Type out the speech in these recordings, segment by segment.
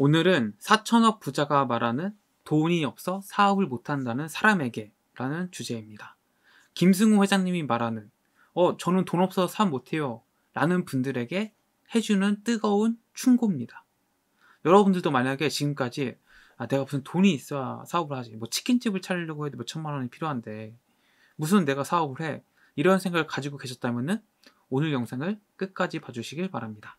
오늘은 4천억 부자가 말하는 돈이 없어 사업을 못한다는 사람에게 라는 주제입니다. 김승우 회장님이 말하는 어 저는 돈 없어서 사업 못해요 라는 분들에게 해주는 뜨거운 충고입니다. 여러분들도 만약에 지금까지 아, 내가 무슨 돈이 있어야 사업을 하지 뭐 치킨집을 차리려고 해도 몇 천만 원이 필요한데 무슨 내가 사업을 해 이런 생각을 가지고 계셨다면은 오늘 영상을 끝까지 봐주시길 바랍니다.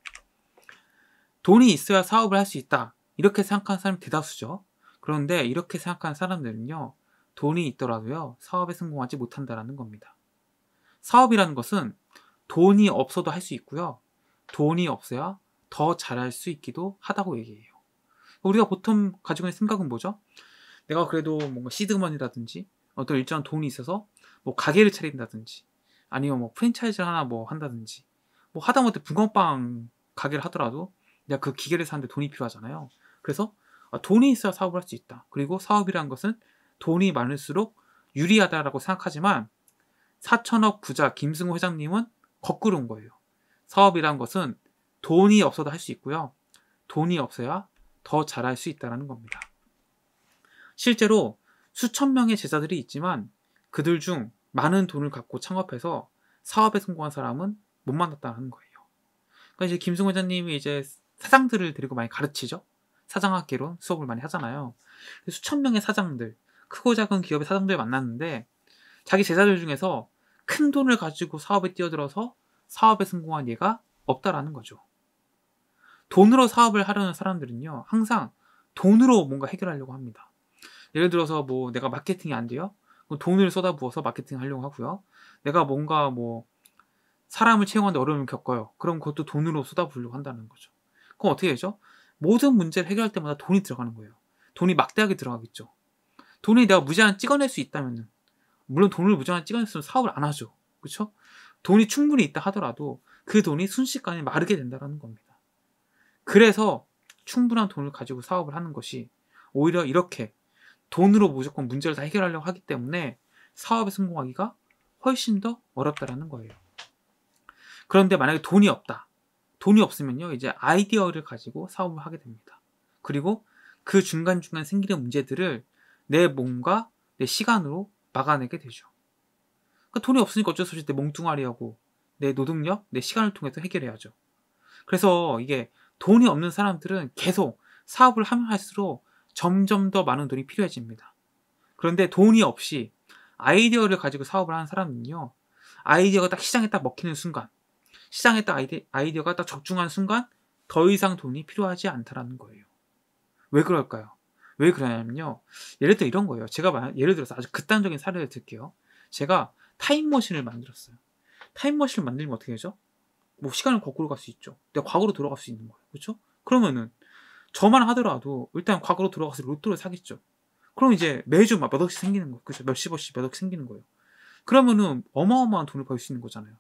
돈이 있어야 사업을 할 수 있다. 이렇게 생각하는 사람이 대다수죠. 그런데 이렇게 생각하는 사람들은요, 돈이 있더라도요, 사업에 성공하지 못한다라는 겁니다. 사업이라는 것은 돈이 없어도 할 수 있고요, 돈이 없어야 더 잘할 수 있기도 하다고 얘기해요. 우리가 보통 가지고 있는 생각은 뭐죠? 내가 그래도 뭔가 시드머니라든지 어떤 일정한 돈이 있어서 뭐 가게를 차린다든지 아니면 뭐 프랜차이즈를 하나 뭐 한다든지 뭐 하다못해 붕어빵 가게를 하더라도 내가 그 기계를 사는데 돈이 필요하잖아요. 그래서 아, 돈이 있어야 사업을 할 수 있다. 그리고 사업이라는 것은 돈이 많을수록 유리하다라고 생각하지만 4천억 부자 김승호 회장님은 거꾸로인 거예요. 사업이란 것은 돈이 없어도 할 수 있고요. 돈이 없어야 더 잘할 수 있다는 겁니다. 실제로 수천 명의 제자들이 있지만 그들 중 많은 돈을 갖고 창업해서 사업에 성공한 사람은 못 만났다는 거예요. 그러니까 이제 김승호 회장님이 이제 사장들을 데리고 많이 가르치죠. 사장학개론 수업을 많이 하잖아요. 수천 명의 사장들, 크고 작은 기업의 사장들 만났는데 자기 제자들 중에서 큰 돈을 가지고 사업에 뛰어들어서 사업에 성공한 예가 없다라는 거죠. 돈으로 사업을 하려는 사람들은요, 항상 돈으로 뭔가 해결하려고 합니다. 예를 들어서 뭐 내가 마케팅이 안 돼요? 그럼 돈을 쏟아부어서 마케팅 하려고 하고요. 내가 뭔가 뭐 사람을 채용하는데 어려움을 겪어요. 그럼 그것도 돈으로 쏟아부으려고 한다는 거죠. 그럼 어떻게 되죠? 모든 문제를 해결할 때마다 돈이 들어가는 거예요. 돈이 막대하게 들어가겠죠. 돈이 내가 무제한 찍어낼 수있다면 물론 돈을 무제한 찍어냈으면 사업을 안 하죠. 그렇죠? 돈이 충분히 있다 하더라도 그 돈이 순식간에 마르게 된다는 겁니다. 그래서 충분한 돈을 가지고 사업을 하는 것이 오히려 이렇게 돈으로 무조건 문제를 다 해결하려고 하기 때문에 사업에 성공하기가 훨씬 더 어렵다라는 거예요. 그런데 만약에 돈이 없다. 돈이 없으면요, 이제 아이디어를 가지고 사업을 하게 됩니다. 그리고 그 중간중간 생기는 문제들을 내 몸과 내 시간으로 막아내게 되죠. 그러니까 돈이 없으니까 어쩔 수 없이 내 몽뚱아리하고 내 노동력, 내 시간을 통해서 해결해야죠. 그래서 이게 돈이 없는 사람들은 계속 사업을 하면 할수록 점점 더 많은 돈이 필요해집니다. 그런데 돈이 없이 아이디어를 가지고 사업을 하는 사람은요, 아이디어가 딱 시장에 딱 먹히는 순간, 시장에 딱 아이디, 아이디어가 딱 적중한 순간 더 이상 돈이 필요하지 않다라는 거예요. 왜 그럴까요? 왜 그러냐면요. 예를 들어 이런 거예요. 제가 예를 들어서 아주 극단적인 사례를 들게요. 제가 타임머신을 만들었어요. 타임머신을 만들면 어떻게 되죠? 뭐 시간을 거꾸로 갈 수 있죠. 내가 과거로 돌아갈 수 있는 거예요. 그렇죠? 그러면은 저만 하더라도 일단 과거로 돌아가서 로또를 사겠죠. 그럼 이제 매주 막 몇 억씩 생기는 거예요. 그렇죠? 몇십 억씩 몇 억씩 생기는 거예요. 그러면은 어마어마한 돈을 벌 수 있는 거잖아요.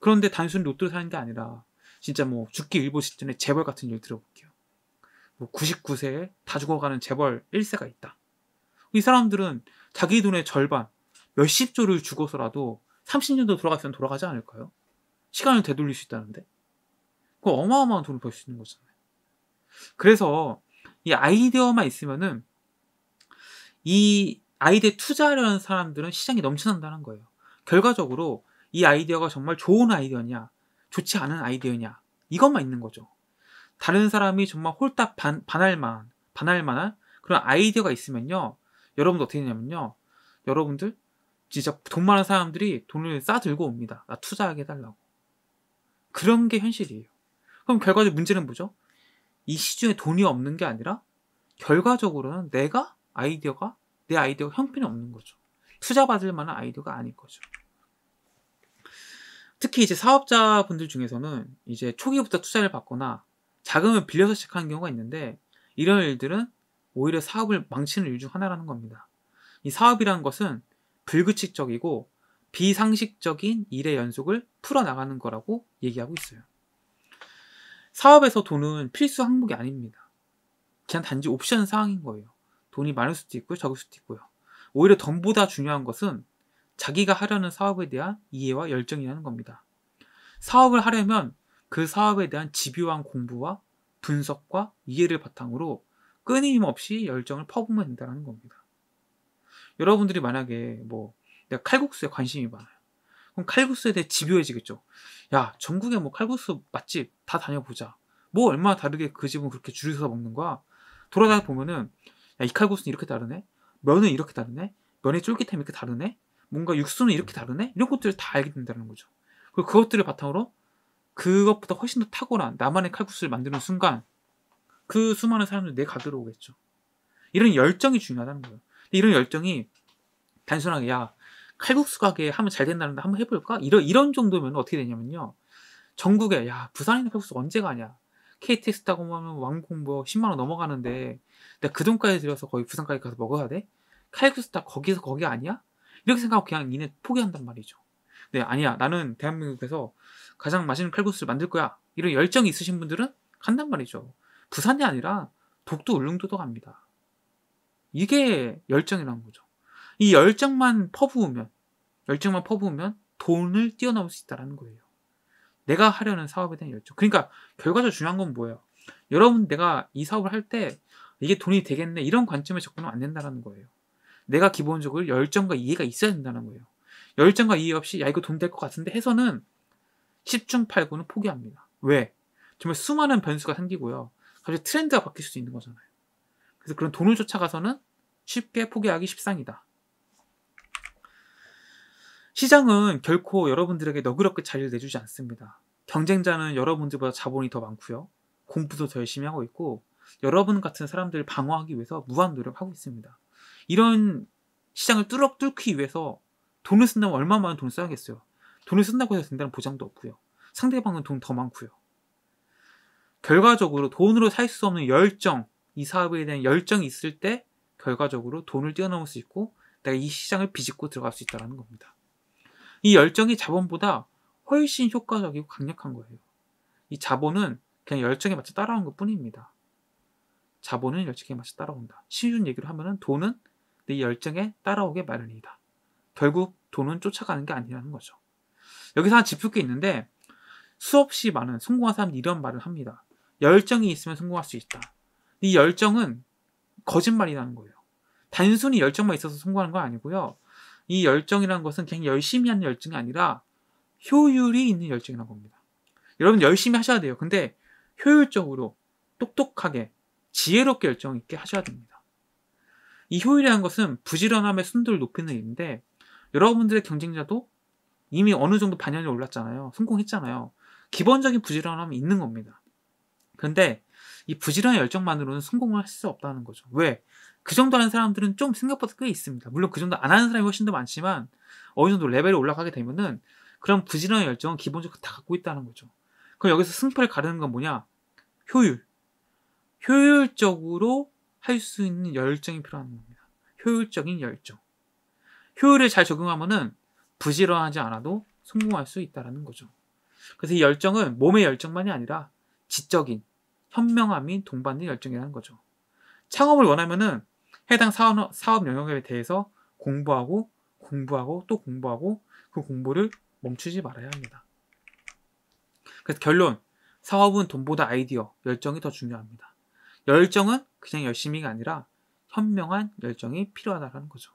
그런데 단순히 로또를 사는 게 아니라 진짜 뭐 죽기 일보 시전에 재벌 같은 일 들어볼게요. 뭐 99세에 다 죽어가는 재벌 1세가 있다. 이 사람들은 자기 돈의 절반, 몇십 조를 죽어서라도 30년도 돌아갔으면 돌아가지 않을까요? 시간을 되돌릴 수 있다는데? 그 어마어마한 돈을 벌 수 있는 거잖아요. 그래서 이 아이디어만 있으면은 이 아이디어에 투자하려는 사람들은 시장이 넘쳐난다는 거예요. 결과적으로 이 아이디어가 정말 좋은 아이디어냐, 좋지 않은 아이디어냐, 이것만 있는 거죠. 다른 사람이 정말 홀딱 반, 반할만, 반할만한 그런 아이디어가 있으면요. 여러분들 어떻게 되냐면요. 여러분들, 진짜 돈 많은 사람들이 돈을 싸들고 옵니다. 나 투자하게 해달라고. 그런 게 현실이에요. 그럼 결과적 문제는 뭐죠? 이 시중에 돈이 없는 게 아니라 결과적으로는 내가 아이디어가 내 아이디어가 형편이 없는 거죠. 투자받을 만한 아이디어가 아닐 거죠. 특히 이제 사업자분들 중에서는 이제 초기부터 투자를 받거나 자금을 빌려서 시작하는 경우가 있는데 이런 일들은 오히려 사업을 망치는 일 중 하나라는 겁니다. 이 사업이라는 것은 불규칙적이고 비상식적인 일의 연속을 풀어나가는 거라고 얘기하고 있어요. 사업에서 돈은 필수 항목이 아닙니다. 그냥 단지 옵션 사항인 거예요. 돈이 많을 수도 있고 적을 수도 있고요. 오히려 돈보다 중요한 것은 자기가 하려는 사업에 대한 이해와 열정이라는 겁니다. 사업을 하려면 그 사업에 대한 집요한 공부와 분석과 이해를 바탕으로 끊임없이 열정을 퍼부으면 된다는 겁니다. 여러분들이 만약에 뭐 내가 칼국수에 관심이 많아요. 그럼 칼국수에 대해 집요해지겠죠. 야, 전국에 뭐 칼국수 맛집 다 다녀보자. 뭐 얼마나 다르게 그 집은 그렇게 줄을 서서 먹는 거야. 돌아다 보면은 야, 이 칼국수는 이렇게 다르네. 면은 이렇게 다르네. 면의 쫄깃함이 이렇게 다르네. 뭔가 육수는 이렇게 다르네? 이런 것들을 다 알게 된다는 거죠. 그리고 그것들을 바탕으로 그것보다 훨씬 더 탁월한 나만의 칼국수를 만드는 순간 그 수많은 사람들이 내 가게로 오겠죠. 이런 열정이 중요하다는 거예요. 이런 열정이 단순하게 야 칼국수 가게 하면 잘 된다는데 한번 해볼까? 이런 이런 정도면 어떻게 되냐면요. 전국에 야 부산에 있는 칼국수 언제 가냐? KTX 타고 뭐 하면 왕복 뭐 10만 원 넘어가는데 내가 그 돈까지 들여서 거의 부산까지 가서 먹어야 돼? 칼국수 다 거기서 거기 아니야? 이렇게 생각하고 그냥 니네 포기한단 말이죠. 네, 아니야. 나는 대한민국에서 가장 맛있는 칼국수를 만들 거야. 이런 열정이 있으신 분들은 간단 말이죠. 부산이 아니라 독도, 울릉도도 갑니다. 이게 열정이라는 거죠. 이 열정만 퍼부으면, 열정만 퍼부으면 돈을 뛰어넘을 수 있다는 거예요. 내가 하려는 사업에 대한 열정. 그러니까 결과적으로 중요한 건 뭐예요? 여러분 내가 이 사업을 할 때 이게 돈이 되겠네 이런 관점에 접근하면 안 된다는 거예요. 내가 기본적으로 열정과 이해가 있어야 된다는 거예요. 열정과 이해 없이 야 이거 돈 될 것 같은데 해서는 10중 8구는 포기합니다. 왜? 정말 수많은 변수가 생기고요. 갑자기 트렌드가 바뀔 수도 있는 거잖아요. 그래서 그런 돈을 쫓아가서는 쉽게 포기하기 십상이다. 시장은 결코 여러분들에게 너그럽게 자리를 내주지 않습니다. 경쟁자는 여러분들보다 자본이 더 많고요. 공부도 더 열심히 하고 있고 여러분 같은 사람들을 방어하기 위해서 무한 노력하고 있습니다. 이런 시장을 뚫어 뚫기 위해서 돈을 쓴다면 얼마만은 돈을 써야겠어요. 돈을 쓴다고 해서 된다는 보장도 없고요. 상대방은 돈 더 많고요. 결과적으로 돈으로 살 수 없는 열정, 이 사업에 대한 열정이 있을 때 결과적으로 돈을 뛰어넘을 수 있고 내가 이 시장을 비집고 들어갈 수 있다는 겁니다. 이 열정이 자본보다 훨씬 효과적이고 강력한 거예요. 이 자본은 그냥 열정에 맞춰 따라온 것 뿐입니다. 자본은 열정에 맞춰 따라온다. 쉬운 얘기를 하면은 돈은 내 열정에 따라오게 마련이다. 결국 돈은 쫓아가는 게 아니라는 거죠. 여기서 하나 짚을 게 있는데 수없이 많은 성공한 사람들이 이런 말을 합니다. 열정이 있으면 성공할 수 있다. 이 열정은 거짓말이라는 거예요. 단순히 열정만 있어서 성공하는 건 아니고요. 이 열정이라는 것은 그냥 열심히 하는 열정이 아니라 효율이 있는 열정이라는 겁니다. 여러분 열심히 하셔야 돼요. 근데 효율적으로 똑똑하게 지혜롭게 열정 있게 하셔야 됩니다. 이 효율이라는 것은 부지런함의 순도를 높이는 일인데 여러분들의 경쟁자도 이미 어느 정도 반열이 올랐잖아요. 성공했잖아요. 기본적인 부지런함이 있는 겁니다. 그런데 이 부지런한 열정만으로는 성공을 할 수 없다는 거죠. 왜? 그 정도 하는 사람들은 좀 생각보다 꽤 있습니다. 물론 그 정도 안 하는 사람이 훨씬 더 많지만 어느 정도 레벨이 올라가게 되면은 그런 부지런한 열정은 기본적으로 다 갖고 있다는 거죠. 그럼 여기서 승패를 가르는 건 뭐냐? 효율. 효율적으로 할수 있는 열정이 필요한 겁니다. 효율적인 열정. 효율을 잘 적용하면은 부지런하지 않아도 성공할 수 있다라는 거죠. 그래서 이 열정은 몸의 열정만이 아니라 지적인 현명함이 동반된 열정이라는 거죠. 창업을 원하면은 해당 사업, 사업 영역에 대해서 공부하고 공부하고 또 공부하고 그 공부를 멈추지 말아야 합니다. 그래서 결론 사업은 돈보다 아이디어, 열정이 더 중요합니다. 열정은 그냥 열심히가 아니라 현명한 열정이 필요하다는 거죠.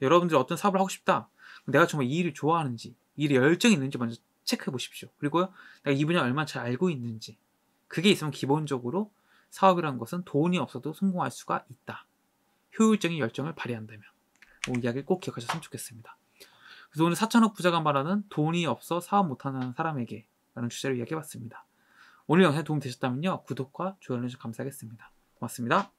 여러분들이 어떤 사업을 하고 싶다. 내가 정말 이 일을 좋아하는지, 이 일에 열정이 있는지 먼저 체크해 보십시오. 그리고 내가 이 분야 얼마나 잘 알고 있는지. 그게 있으면 기본적으로 사업이라는 것은 돈이 없어도 성공할 수가 있다. 효율적인 열정을 발휘한다면. 뭐 이야기를 꼭 기억하셨으면 좋겠습니다. 그래서 오늘 4천억 부자가 말하는 돈이 없어 사업 못하는 사람에게 라는 주제로 이야기해 봤습니다. 오늘 영상이 도움되셨다면요. 구독과 좋아요 눌러주셔서 감사하겠습니다. 고맙습니다.